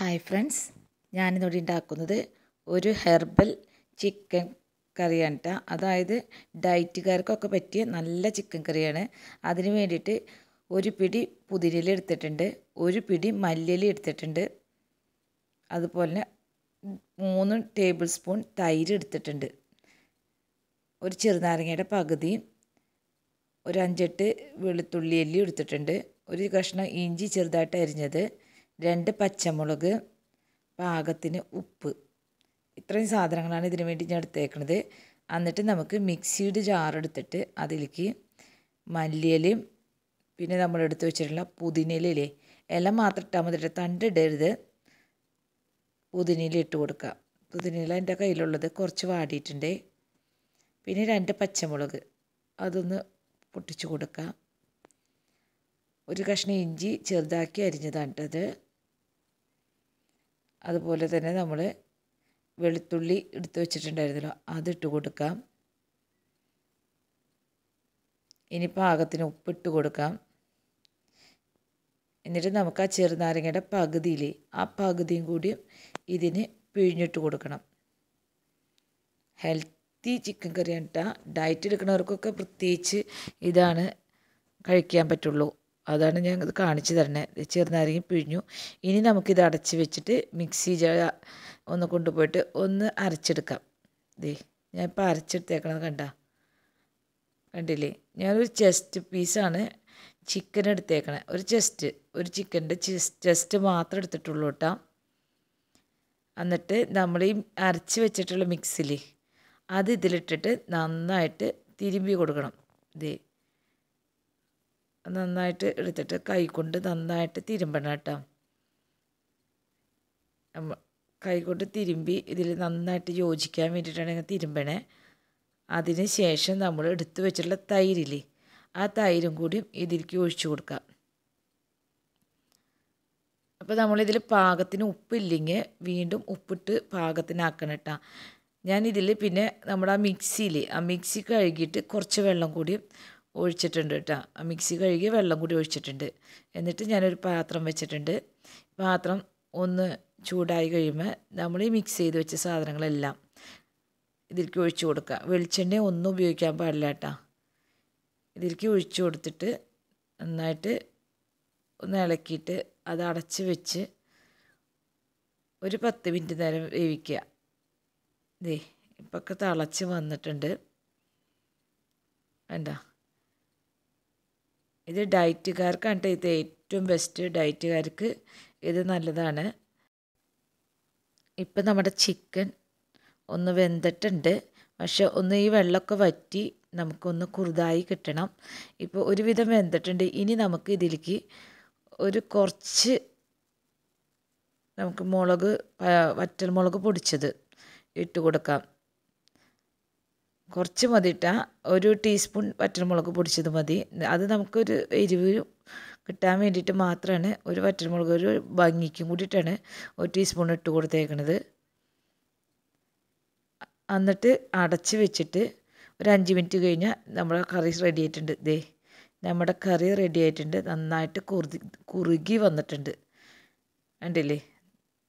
hi friends ഞാനിന്നിവിടെ ഉണ്ടാക്കുന്നത് ഒരു ഹെർബൽ ചിക്കൻ കറിയാണ് കേട്ടോ അതായത് ഡയറ്റുകാർക്കൊക്കെ പറ്റിയ നല്ല ചിക്കൻ കറിയാണ് അതിന് വേണ്ടിയിട്ട് ഒരു പിടി പുതിരില എടുത്തിട്ടുണ്ട് ഒരു പിടി മല്ലിയില എടുത്തിട്ടുണ്ട് അതുപോലെ മൂന്ന് ടേബിൾ സ്പൂൺ തൈര് എടുത്തിട്ടുണ്ട് ഒരു ചെറുനാരങ്ങയുടെ പകുതിയും ഒരു അഞ്ചെട്ട് വെളുത്തുള്ളി എല്ലി എടുത്തിട്ടുണ്ട് ഒരു കഷ്ണം ഇഞ്ചി ചെറുതായിട്ട് അരിഞ്ഞത് രണ്ട് പച്ചമുളക് പാകത്തിന് ഉപ്പ് ഇത്രയും സാധനങ്ങളാണ് ഇതിന് വേണ്ടി ഞാൻ എടുത്തേക്കണത് എന്നിട്ട് നമുക്ക് മിക്സിയുടെ ജാറെടുത്തിട്ട് അതിലേക്ക് മല്ലിയിലയും പിന്നെ നമ്മൾ എടുത്ത് വെച്ചിട്ടുള്ള പുതിനയിലേ ഇല മാത്രം ഇട്ടാൽ മതി തണ്ട് ഇടരുത് പുതിനയില ഇട്ട് കൊടുക്കുക പുതിനയില എൻ്റെ കയ്യിലുള്ളത് കുറച്ച് വാടിയിട്ടുണ്ട് പിന്നെ രണ്ട് പച്ചമുളക് അതൊന്ന് പൊട്ടിച്ച് കൊടുക്കുക ഒരു കഷ്ണം ഇഞ്ചി ചെറുതാക്കി അരിഞ്ഞതാണ് കേട്ടത് അതുപോലെ തന്നെ നമ്മൾ വെളുത്തുള്ളി എടുത്ത് വെച്ചിട്ടുണ്ടായിരുന്നല്ലോ അതിട്ട് കൊടുക്കാം ഇനി പാകത്തിന് ഉപ്പിട്ട് കൊടുക്കാം എന്നിട്ട് നമുക്ക് ആ ചെറുനാരങ്ങയുടെ പകുതിയിൽ ആ പകുതിയും കൂടിയും ഇതിന് പിഴിഞ്ഞിട്ട് കൊടുക്കണം ഹെൽത്തി ചിക്കൻ കറി കേട്ടാൽ ഡയറ്റ് എടുക്കുന്നവർക്കൊക്കെ പ്രത്യേകിച്ച് ഇതാണ് കഴിക്കാൻ പറ്റുള്ളൂ അതാണ് ഞാൻ ഇത് കാണിച്ചു തരണേ ചെറുനാരങ്ങി പിഴിഞ്ഞു ഇനി നമുക്കിത് അടച്ച് വെച്ചിട്ട് മിക്സി ജാ ഒന്ന് കൊണ്ടുപോയിട്ട് ഒന്ന് അരച്ചെടുക്കാം ദേ ഞാൻ ഇപ്പോൾ അരച്ചെടുത്തേക്കണത് കണ്ട കണ്ടില്ലേ ഞാനൊരു ചെസ്റ്റ് പീസാണ് ചിക്കൻ എടുത്തേക്കണത് ഒരു ചെസ്റ്റ് ഒരു ചിക്കൻ്റെ ചെസ്റ്റ് മാത്രം എടുത്തിട്ടുള്ളൂ കേട്ടോ എന്നിട്ട് നമ്മൾ ഈ അരച്ച് വെച്ചിട്ടുള്ള മിക്സിൽ അത് ഇതിലിട്ടിട്ട് നന്നായിട്ട് തിരുമ്പി കൊടുക്കണം ഇതേ നന്നായിട്ട് എടുത്തിട്ട് കൈകൊണ്ട് നന്നായിട്ട് തിരുമ്പണം കേട്ടോ കൈകൊണ്ട് തിരുമ്പി ഇതിൽ നന്നായിട്ട് യോജിക്കാൻ വേണ്ടിയിട്ടാണ് ഞങ്ങൾ തിരുമ്പണേ അതിന് ശേഷം നമ്മൾ എടുത്തു വെച്ചിട്ടുള്ള തൈരില്ലേ ആ തൈരും കൂടി ഇതിലേക്ക് ഒഴിച്ചു കൊടുക്കാം അപ്പോൾ നമ്മളിതിൽ പാകത്തിന് ഉപ്പില്ലെങ്കിൽ വീണ്ടും ഉപ്പിട്ട് പാകത്തിനാക്കണം കേട്ടോ ഞാനിതിൽ പിന്നെ നമ്മുടെ ആ മിക്സിയിൽ ആ മിക്സി കഴുകിയിട്ട് കുറച്ച് വെള്ളം കൂടി ഒഴിച്ചിട്ടുണ്ട് കേട്ടോ മിക്സി കഴുകിയ വെള്ളം കൂടി ഒഴിച്ചിട്ടുണ്ട് എന്നിട്ട് ഞാനൊരു പാത്രം വെച്ചിട്ടുണ്ട് പാത്രം ഒന്ന് ചൂടായി കഴിയുമ്പോൾ നമ്മൾ ഈ മിക്സ് ചെയ്ത് വെച്ച സാധനങ്ങളെല്ലാം ഇതിലേക്ക് ഒഴിച്ചു കൊടുക്കുക വെളിച്ചെണ്ണ ഒന്നും ഉപയോഗിക്കാൻ പാടില്ല കേട്ടോ ഇതിലേക്ക് ഒഴിച്ചു കൊടുത്തിട്ട് നന്നായിട്ട് ഒന്ന് ഇളക്കിയിട്ട് അത് അടച്ച് വെച്ച് ഒരു പത്ത് മിനിറ്റ് നേരം വേവിക്കുക ദേ ഇപ്പൊക്കെ തിളച്ച് വന്നിട്ടുണ്ട് വേണ്ട ഇത് ഡയറ്റുകാർക്കാണ് ഇത് ഏറ്റവും ബെസ്റ്റ് ഡയറ്റുകാർക്ക് ഇത് നല്ലതാണ് ഇപ്പം നമ്മുടെ ചിക്കൻ ഒന്ന് വെന്തിട്ടുണ്ട് പക്ഷെ ഒന്ന് ഈ വെള്ളമൊക്കെ വറ്റി നമുക്കൊന്ന് കുറുതായി കിട്ടണം ഇപ്പോൾ ഒരുവിധം വെന്തിട്ടുണ്ട് ഇനി നമുക്ക് ഇതിലേക്ക് ഒരു കുറച്ച് നമുക്ക് മുളക് വറ്റൽ മുളക് പൊടിച്ചത് ഇട്ട് കൊടുക്കാം കുറച്ച് മതി കേട്ടോ ഒരു ടീസ്പൂൺ വറ്റൽമുളക് പൊടിച്ചത് മതി അത് നമുക്കൊരു എരിവ് കിട്ടാൻ വേണ്ടിയിട്ട് മാത്രമാണ് ഒരു വറ്റൽമുളക് ഒരു ഭംഗിക്കും കൂടിയിട്ടാണ് ഒരു ടീസ്പൂൺ ഇട്ട് കൊടുത്തേക്കണത് എന്നിട്ട് അടച്ച് വെച്ചിട്ട് ഒരു അഞ്ച് മിനിറ്റ് കഴിഞ്ഞാൽ നമ്മുടെ കറി റെഡി ആയിട്ടുണ്ട് ദേ നമ്മുടെ കറി റെഡി ആയിട്ടുണ്ട് നന്നായിട്ട് കുറുതി കുറുകി വന്നിട്ടുണ്ട് കണ്ടില്ലേ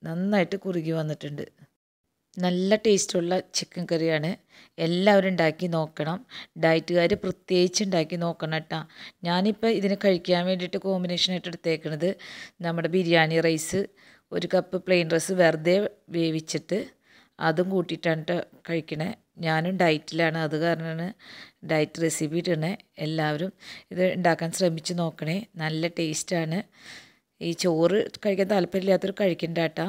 നന്നായിട്ട് കുറുകി വന്നിട്ടുണ്ട് നല്ല ടേസ്റ്റുള്ള ചിക്കൻ കറിയാണ് എല്ലാവരും ഉണ്ടാക്കി നോക്കണം ഡയറ്റുകാർ പ്രത്യേകിച്ച് ഉണ്ടാക്കി നോക്കണം കേട്ടോ ഞാനിപ്പോൾ ഇതിന് കഴിക്കാൻ വേണ്ടിയിട്ട് കോമ്പിനേഷനായിട്ട് എടുത്തേക്കണത് നമ്മുടെ ബിരിയാണി റൈസ് ഒരു കപ്പ് പ്ലെയിൻ റൈസ് വെറുതെ വേവിച്ചിട്ട് അതും കൂട്ടിയിട്ടാണ് കേട്ടോ കഴിക്കണേ ഞാനും ഡയറ്റിലാണ് അത് കാരണമാണ് ഡയറ്റ് റെസിപ്പി ഇട്ടണേ എല്ലാവരും ഇത് ഉണ്ടാക്കാൻ ശ്രമിച്ച് നോക്കണേ നല്ല ടേസ്റ്റാണ് ഈ ചോറ് കഴിക്കാൻ താല്പര്യമില്ലാത്തവർ കഴിക്കണ്ട കേട്ടോ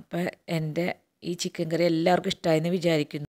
അപ്പം എൻ്റെ ഈ ചിക്കൻ കറി എല്ലാവർക്കും ഇഷ്ടമായെന്ന് വിചാരിക്കുന്നു